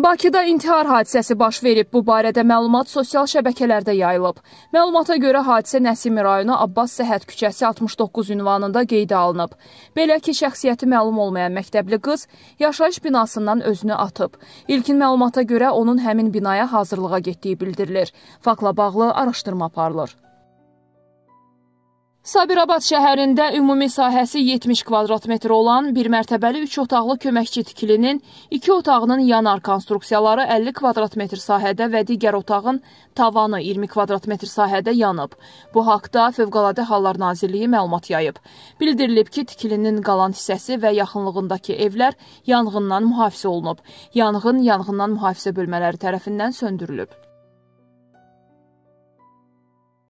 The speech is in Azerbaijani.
Bakıda intihar hadisəsi baş verib. Bu barədə məlumat sosial şəbəkələrdə yayılıb. Məlumata görə hadisə Nəsimi rayonu Abbas Səhət küçəsi 69 ünvanında qeydə alınıb. Belə ki, şəxsiyyəti məlum olmayan məktəbli qız yaşayış binasından özünü atıb. İlkin məlumata görə onun həmin binaya hazırlığa getdiyi bildirilir. Fakla bağlı araşdırma aparılır. Sabirabad şəhərində ümumi sahəsi 70 kvadrat metr olan bir mərtəbəli 3 otaqlı köməkçi tikilinin 2 otağının yanar konstruksiyaları 50 kvadrat metr sahədə və digər otağın tavanı 20 kvadrat metr sahədə yanıb. Bu haqda Fövqəladə Hallar Nazirliyi məlumat yayıb. Bildirilib ki, tikilinin qalan hissəsi və yaxınlığındakı evlər yanğından mühafizə olunub. Yanğın yanğından mühafizə bölmələri tərəfindən söndürülüb.